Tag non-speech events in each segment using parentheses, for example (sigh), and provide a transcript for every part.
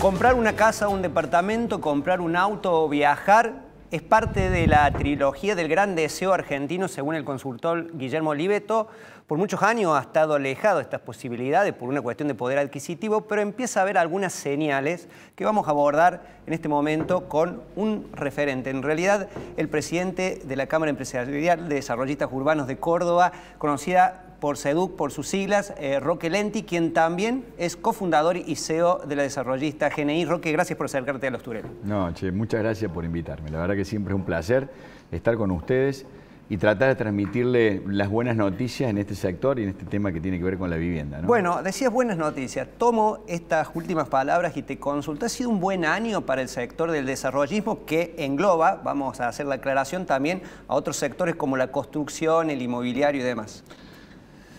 Comprar una casa, un departamento, comprar un auto o viajar es parte de la trilogía del gran deseo argentino, según el consultor Guillermo Oliveto. Por muchos años ha estado alejado de estas posibilidades por una cuestión de poder adquisitivo, pero empieza a haber algunas señales que vamos a abordar en este momento con un referente. En realidad, el presidente de la Cámara Empresarial de Desarrollistas Urbanos de Córdoba, conocida por SEDUC, por sus siglas, eh, Roque Lenti, quien también es cofundador y CEO de la desarrollista GNI. Roque, gracias por acercarte a los Tureros. No, che, muchas gracias por invitarme. La verdad que siempre es un placer estar con ustedes y tratar de transmitirle las buenas noticias en este sector y en este tema que tiene que ver con la vivienda. Bueno, decías buenas noticias. Tomo estas últimas palabras y te consulto. Ha sido un buen año para el sector del desarrollismo que engloba, vamos a hacer la aclaración también, a otros sectores como la construcción, el inmobiliario y demás.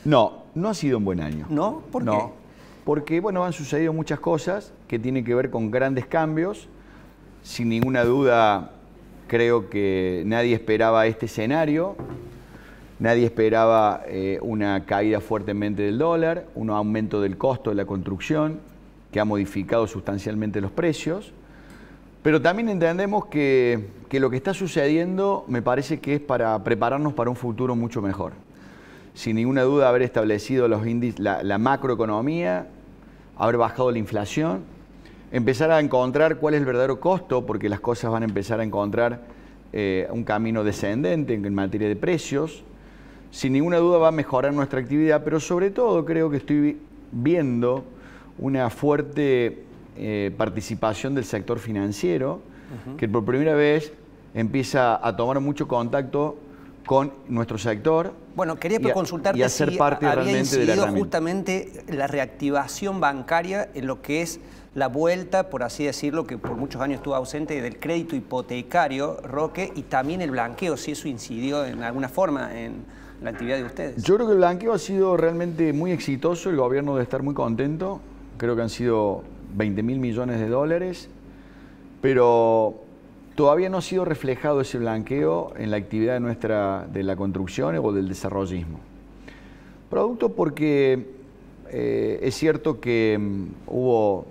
No, no ha sido un buen año. ¿No? ¿Por qué? Porque, bueno, han sucedido muchas cosas que tienen que ver con grandes cambios. Sin ninguna duda, creo que nadie esperaba este escenario. Nadie esperaba eh, una caída fuertemente del dólar, un aumento del costo de la construcción que ha modificado sustancialmente los precios. Pero también entendemos que lo que está sucediendo me parece que es para prepararnos para un futuro mucho mejor sin ninguna duda haber establecido los índices, la, macroeconomía, haber bajado la inflación, empezar a encontrar cuál es el verdadero costo, porque las cosas van a empezar a encontrar eh, un camino descendente en materia de precios. Sin ninguna duda va a mejorar nuestra actividad, pero sobre todo creo que estoy viendo una fuerte eh, participación del sector financiero, que por primera vez empieza a tomar mucho contacto con nuestro sector. Bueno, quería y consultarte y hacer si parte realmente de justamente la reactivación bancaria en lo que es la vuelta, por así decirlo, que por muchos años estuvo ausente del crédito hipotecario, Roque, y también el blanqueo, si eso incidió en alguna forma en la actividad de ustedes. Yo creo que el blanqueo ha sido realmente muy exitoso, el gobierno debe estar muy contento, creo que han sido 20 mil millones de dólares, pero Todavía no ha sido reflejado ese blanqueo en la actividad de nuestra, de la construcción o del desarrollismo. Producto porque eh, es cierto que mm, hubo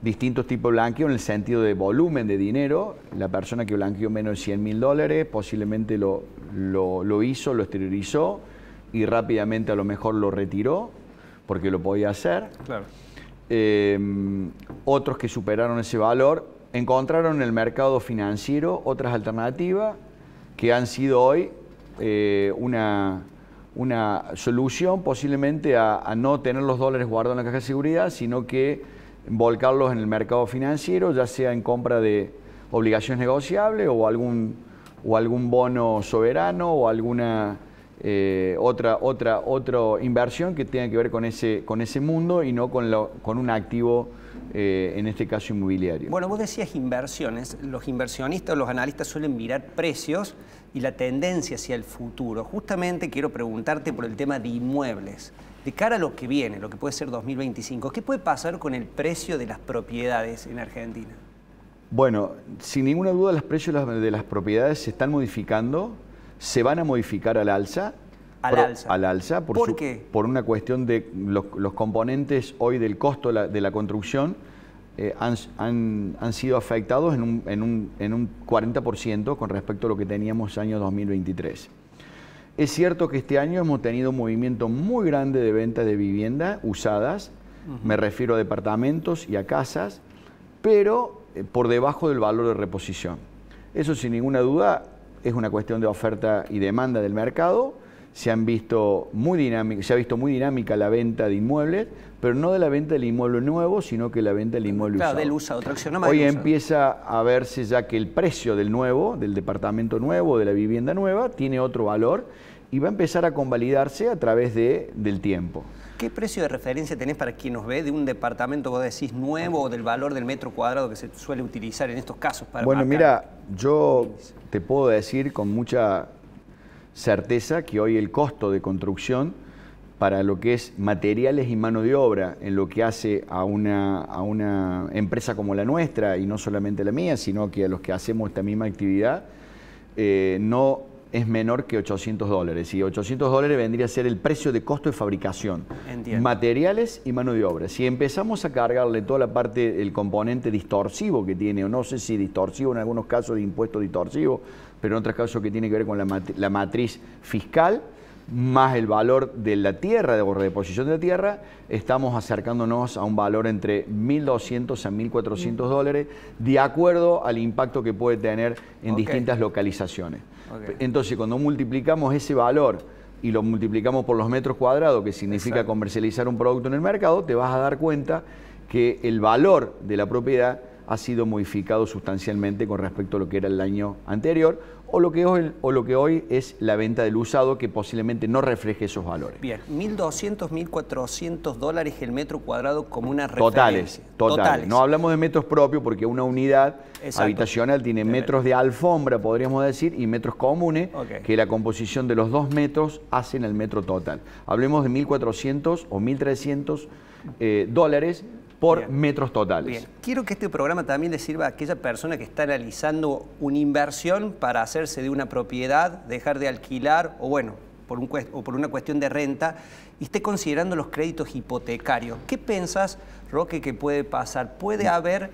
distintos tipos de blanqueo en el sentido de volumen de dinero. La persona que blanqueó menos de 100 mil dólares posiblemente lo, lo, hizo, lo exteriorizó y rápidamente a lo mejor lo retiró porque lo podía hacer. Eh, mm, otros que superaron ese valor encontraron en el mercado financiero otras alternativas que han sido hoy eh, una, una, solución posiblemente a, no tener los dólares guardados en la caja de seguridad, sino que volcarlos en el mercado financiero, ya sea en compra de obligaciones negociables o algún, o algún bono soberano o alguna eh, otra, otra, otra inversión que tenga que ver con ese, con ese mundo y no con, lo, con un activo eh, en este caso inmobiliario. Bueno, vos decías inversiones. Los inversionistas, los analistas suelen mirar precios y la tendencia hacia el futuro. Justamente quiero preguntarte por el tema de inmuebles. De cara a lo que viene, lo que puede ser 2025, ¿qué puede pasar con el precio de las propiedades en Argentina? Bueno, sin ninguna duda los precios de las propiedades se están modificando, se van a modificar al alza al alza. por, qué? Por una cuestión de los, componentes hoy del costo de la, construcción eh, han, sido afectados en un, 40% con respecto a lo que teníamos año 2023. Es cierto que este año hemos tenido un movimiento muy grande de ventas de vivienda usadas, me refiero a departamentos y a casas, pero eh, por debajo del valor de reposición. Eso sin ninguna duda es una cuestión de oferta y demanda del mercado se, han visto muy dinámica, ha visto muy dinámica la venta de inmuebles, pero no de la venta del inmueble nuevo, sino que la venta del inmueble claro, del usado, Hoy empieza a verse ya que el precio del nuevo, del departamento nuevo, de la vivienda nueva, tiene otro valor y va a empezar a convalidarse a través de, del tiempo. ¿Qué precio de referencia tenés para quien nos ve de un departamento, vos decís, nuevo o del valor del metro cuadrado que se suele utilizar en estos casos? Para bueno, mira, yo te puedo decir con mucha certeza que hoy el costo de construcción para lo que es materiales y mano de obra en lo que hace a una, a una empresa como la nuestra, y no solamente la mía, sino que a los que hacemos esta misma actividad, eh, no es menor que 800 dólares. Y 800 dólares vendría a ser el precio de costo de fabricación. Materiales y mano de obra. Si empezamos a cargarle toda la parte, el componente distorsivo que tiene, o no sé si distorsivo en algunos casos de impuesto distorsivo, pero en otros casos que tiene que ver con la, matriz fiscal, más el valor de la tierra, de la de la tierra, estamos acercándonos a un valor entre 1.200 a 1.400 mm. dólares, de acuerdo al impacto que puede tener en distintas localizaciones. Entonces, cuando multiplicamos ese valor y lo multiplicamos por los metros cuadrados, que significa comercializar un producto en el mercado, te vas a dar cuenta que el valor de la propiedad ha sido modificado sustancialmente con respecto a lo que era el año anterior o lo que hoy, o lo que hoy es la venta del usado que posiblemente no refleje esos valores. Bien, 1.200, 1.400 dólares el metro cuadrado como una referencia. Totales, totales. No hablamos de metros propios porque una unidad habitacional tiene metros de alfombra, podríamos decir, y metros comunes, que la composición de los dos metros hacen el metro total. Hablemos de 1.400 o 1.300 eh, dólares por metros totales. Bien. Quiero que este programa también le sirva a aquella persona que está realizando una inversión para hacerse de una propiedad, dejar de alquilar o bueno, por un, o por una cuestión de renta y esté considerando los créditos hipotecarios. ¿Qué piensas, Roque, que puede pasar? ¿Puede haber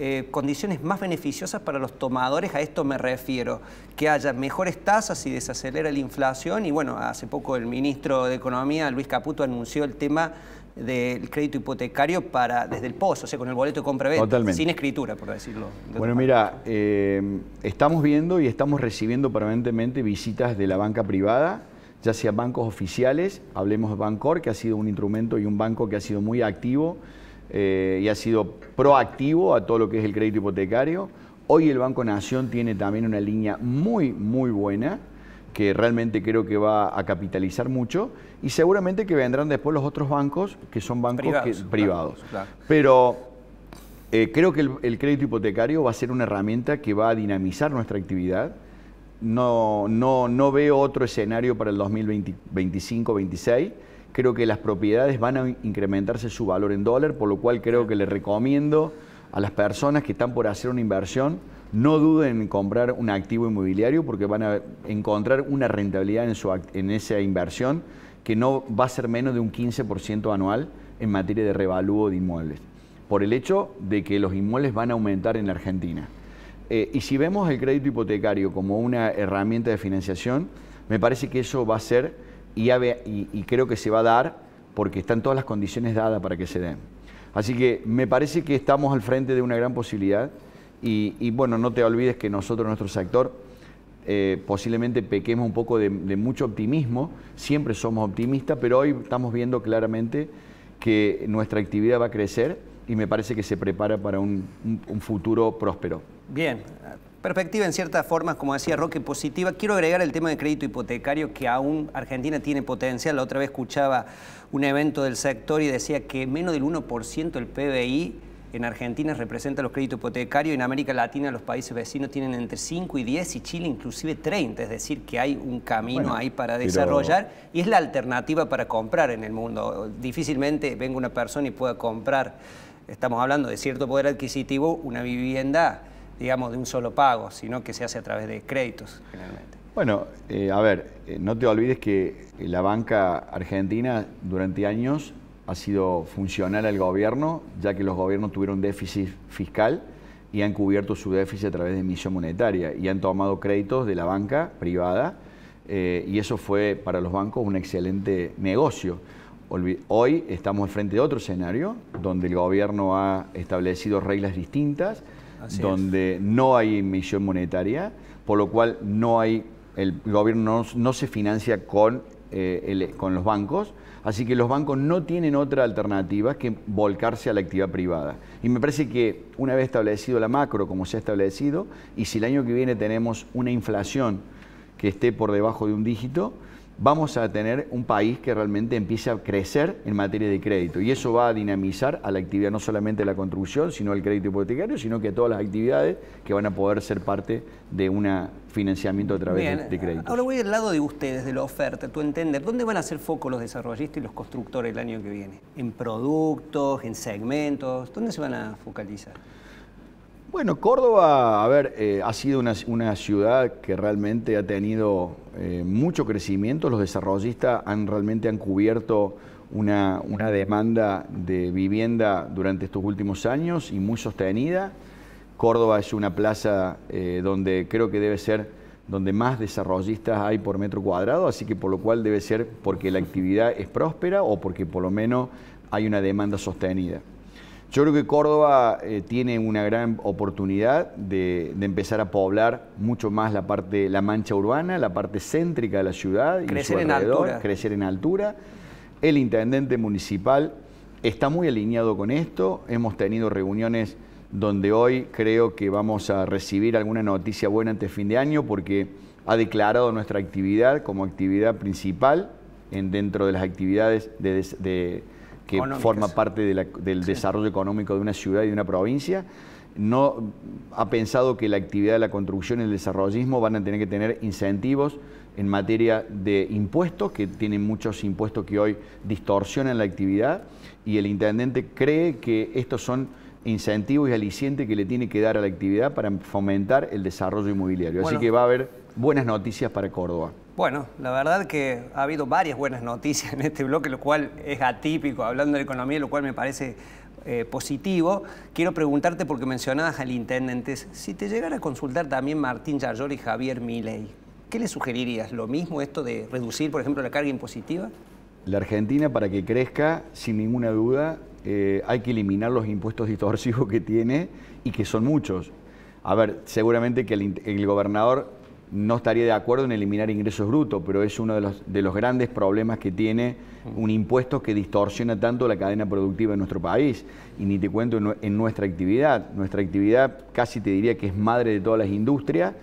eh, condiciones más beneficiosas para los tomadores? A esto me refiero. Que haya mejores tasas y desacelera la inflación. Y bueno, hace poco el ministro de Economía, Luis Caputo, anunció el tema del crédito hipotecario para desde el pozo, o sea, con el boleto de compra sin escritura, por decirlo. bueno, mira, eh, estamos viendo y estamos recibiendo permanentemente visitas de la banca privada, ya sea bancos oficiales, hablemos de Bancor, que ha sido un instrumento y un banco que ha sido muy activo eh, y ha sido proactivo a todo lo que es el crédito hipotecario. Hoy el Banco Nación tiene también una línea muy, muy buena que realmente creo que va a capitalizar mucho y seguramente que vendrán después los otros bancos que son bancos privados. Pero eh, creo que el, crédito hipotecario va a ser una herramienta que va a dinamizar nuestra actividad. No, no, no veo otro escenario para el 2025-26. Creo que las propiedades van a incrementarse su valor en dólar, por lo cual creo que le recomiendo a las personas que están por hacer una inversión, no duden en comprar un activo inmobiliario porque van a encontrar una rentabilidad en, su en esa inversión que no va a ser menos de un 15% anual en materia de revalúo de inmuebles, por el hecho de que los inmuebles van a aumentar en Argentina. Eh, y si vemos el crédito hipotecario como una herramienta de financiación, me parece que eso va a ser y, y creo que se va a dar porque están todas las condiciones dadas para que se den. Así que me parece que estamos al frente de una gran posibilidad. Y, bueno, no te olvides que nosotros, nuestro sector, eh, posiblemente pequemos un poco de, mucho optimismo, siempre somos optimistas, pero hoy estamos viendo claramente que nuestra actividad va a crecer y me parece que se prepara para un, un futuro próspero. Bien, perspectiva en ciertas formas, como decía Roque, positiva. Quiero agregar el tema de crédito hipotecario que aún Argentina tiene potencial. La otra vez escuchaba un evento del sector y decía que menos del 1% del PBI en Argentina representa los créditos hipotecarios, en América Latina los países vecinos tienen entre 5 y 10 y Chile inclusive 30, es decir, que hay un camino ahí para desarrollar y es la alternativa para comprar en el mundo. Difícilmente venga una persona y pueda comprar, estamos hablando de cierto poder adquisitivo, una vivienda, digamos, de un solo pago, sino que se hace a través de créditos generalmente. Bueno, eh, a ver, eh, no te olvides que la banca argentina durante años ha sido funcional al gobierno, ya que los gobiernos tuvieron déficit fiscal y han cubierto su déficit a través de emisión monetaria y han tomado créditos de la banca privada eh, y eso fue para los bancos un excelente negocio. Hoy estamos frente de otro escenario donde el gobierno ha establecido reglas distintas, donde no hay emisión monetaria, por lo cual no hay el gobierno no, no se financia con eh, con los bancos, así que los bancos no tienen otra alternativa que volcarse a la actividad privada. Y me parece que una vez establecido la macro como se ha establecido, y si el año que viene tenemos una inflación que esté por debajo de un dígito, vamos a tener un país que realmente empiece a crecer en materia de crédito. Y eso va a dinamizar a la actividad, no solamente la construcción, sino el crédito hipotecario, sino que todas las actividades que van a poder ser parte de un financiamiento a través de, crédito. Ahora voy al lado de ustedes, de la oferta, tú entender, ¿dónde van a hacer foco los desarrollistas y los constructores el año que viene? ¿En productos, en segmentos? ¿Dónde se van a focalizar? Bueno, Córdoba, a ver, eh, ha sido una, ciudad que realmente ha tenido eh, mucho crecimiento. Los desarrollistas han realmente han cubierto una, demanda de vivienda durante estos últimos años y muy sostenida. Córdoba es una plaza eh, donde creo que debe ser donde más desarrollistas hay por metro cuadrado, así que por lo cual debe ser porque la actividad es próspera o porque por lo menos hay una demanda sostenida. Yo creo que Córdoba eh, tiene una gran oportunidad de, empezar a poblar mucho más la parte, la mancha urbana, la parte céntrica de la ciudad. y su alrededor, Crecer en altura. El intendente municipal está muy alineado con esto. Hemos tenido reuniones donde hoy creo que vamos a recibir alguna noticia buena antes fin de año porque ha declarado nuestra actividad como actividad principal en, dentro de las actividades de que forma parte del desarrollo económico de una ciudad y de una provincia, no ha pensado que la actividad de la construcción y el desarrollismo van a tener que tener incentivos en materia de impuestos, que tienen muchos impuestos que hoy distorsionan la actividad, y el intendente cree que estos son incentivos y alicientes que le tiene que dar a la actividad para fomentar el desarrollo inmobiliario. Así que va a haber buenas noticias para Córdoba? Bueno, la verdad que ha habido varias buenas noticias (laughs) en este bloque, lo cual es atípico, hablando de economía, lo cual me parece eh, positivo. Quiero preguntarte, porque mencionabas al intendente, si te llegara a consultar también Martín Yayor y Javier Milei, ¿qué le sugerirías? ¿Lo mismo esto de reducir, por ejemplo, la carga impositiva? La Argentina, para que crezca, sin ninguna duda, eh, hay que eliminar los impuestos distorsivos que tiene y que son muchos. A ver, seguramente que el gobernador no estaría de acuerdo en eliminar ingresos brutos, pero es uno de los, de los, grandes problemas que tiene un impuesto que distorsiona tanto la cadena productiva en nuestro país. Y ni te cuento en, nuestra actividad. Nuestra actividad casi te diría que es madre de todas las industrias.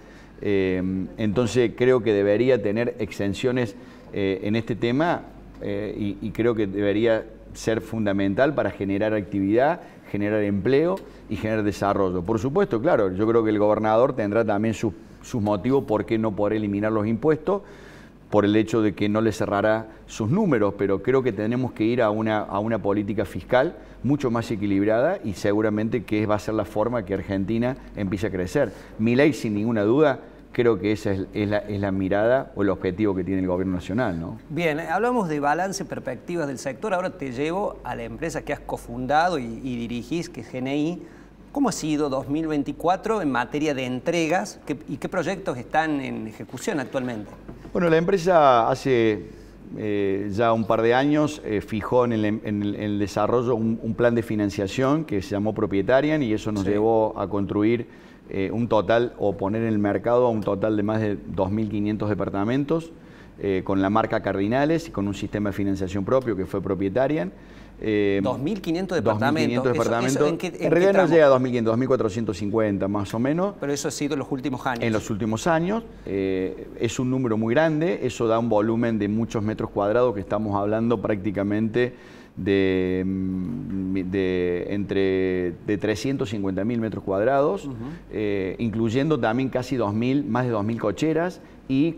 Eh, entonces creo que debería tener exenciones eh, en este tema eh, y, y creo que debería ser fundamental para generar actividad, generar empleo y generar desarrollo. Por supuesto, claro, yo creo que el gobernador tendrá también sus sus motivos por qué no poder eliminar los impuestos por el hecho de que no le cerrará sus números, pero creo que tenemos que ir a una, a una política fiscal mucho más equilibrada y seguramente que va a ser la forma que Argentina empiece a crecer. Mi ley, sin ninguna duda, creo que esa es, la, mirada o el objetivo que tiene el gobierno nacional. ¿no? Bien, eh, hablamos de balance, perspectivas del sector, ahora te llevo a la empresa que has cofundado y, y dirigís, que es GNI. ¿Cómo ha sido 2024 en materia de entregas y qué proyectos están en ejecución actualmente? Bueno, la empresa hace eh, ya un par de años eh, fijó en el, em, desarrollo un, plan de financiación que se llamó Propietarian y eso nos llevó a construir eh, un total o poner en el mercado un total de más de 2.500 departamentos con la marca Cardinales y con un sistema de financiación propio que fue Propietarian. 2.500 eh, departamentos. ¿en, realidad no llega a 2.500, 2.450 más o menos. Pero eso ha sido en los últimos años. En los últimos años. Eh, es un número muy grande, eso da un volumen de muchos metros cuadrados que estamos hablando prácticamente de, mm, de entre 350.000 metros cuadrados, eh, incluyendo también casi 2.000, más de 2.000 cocheras, y,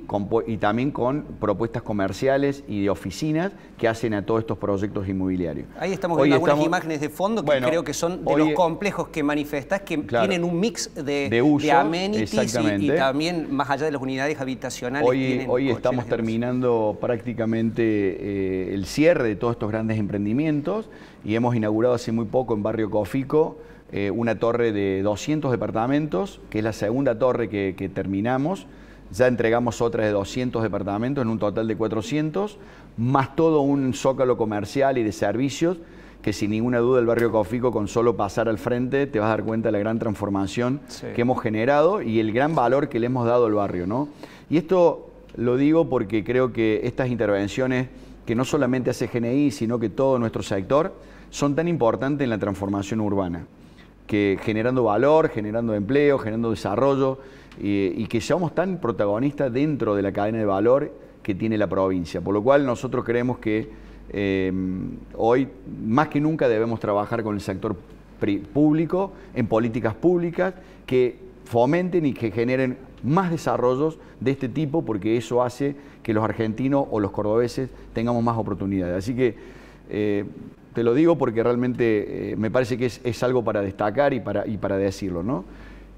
también con propuestas comerciales y de oficinas que hacen a todos estos proyectos inmobiliarios. Ahí estamos hoy viendo algunas imágenes de fondo que creo que son de los e- complejos que manifestas, que tienen un mix de, de, amenities y, también más allá de las unidades habitacionales. Hoy, hoy estamos terminando prácticamente eh, el cierre de todos estos grandes emprendimientos y hemos inaugurado hace muy poco en Barrio Cofico eh, una torre de 200 departamentos, que es la segunda torre que terminamos ya entregamos otras de 200 departamentos en un total de 400, más todo un zócalo comercial y de servicios que sin ninguna duda el barrio Caufico con solo pasar al frente te vas a dar cuenta de la gran transformación que hemos generado y el gran valor que le hemos dado al barrio. ¿no? Y esto lo digo porque creo que estas intervenciones que no solamente hace GNI, sino que todo nuestro sector, son tan importantes en la transformación urbana, que generando valor, generando empleo, generando desarrollo, y que seamos tan protagonistas dentro de la cadena de valor que tiene la provincia. Por lo cual nosotros creemos que eh, hoy más que nunca debemos trabajar con el sector público en políticas públicas que fomenten y que generen más desarrollos de este tipo porque eso hace que los argentinos o los cordobeses tengamos más oportunidades. Así que eh, te lo digo porque realmente eh, me parece que es, algo para destacar y para, y para decirlo. ¿no?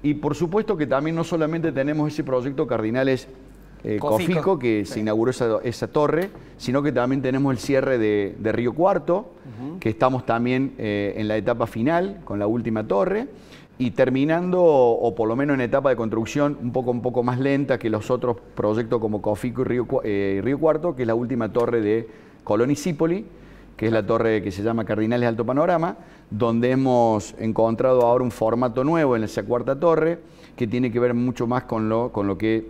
Y por supuesto que también no solamente tenemos ese proyecto Cardinales eh, Cofico. que se inauguró esa, torre, sino que también tenemos el cierre de, Río Cuarto, que estamos también eh, en la etapa final con la última torre, y terminando, o, por lo menos en etapa de construcción un poco, un poco más lenta que los otros proyectos como Cofico y Río, eh, Cuarto, que es la última torre de Colón y que es la torre que se llama Cardinales Alto Panorama, donde hemos encontrado ahora un formato nuevo en esa cuarta torre, que tiene que ver mucho más con lo, que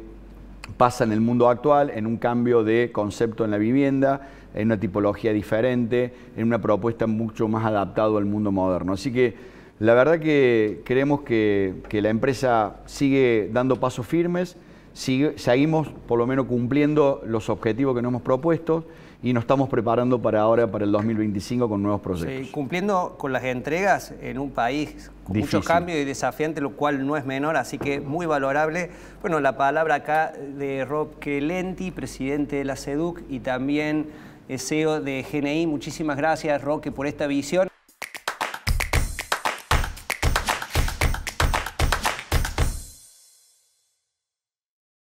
pasa en el mundo actual, en un cambio de concepto en la vivienda, en una tipología diferente, en una propuesta mucho más adaptada al mundo moderno. Así que la verdad que creemos que, la empresa sigue dando pasos firmes, seguimos por lo menos cumpliendo los objetivos que nos hemos propuesto y nos estamos preparando para ahora, para el 2025, con nuevos proyectos. cumpliendo con las entregas en un país con mucho cambio y desafiante, lo cual no es menor, así que muy valorable. Bueno, la palabra acá de Rob Kelenti, presidente de la SEDUC y también eh, CEO de GNI. Muchísimas gracias, Roque, por esta visión.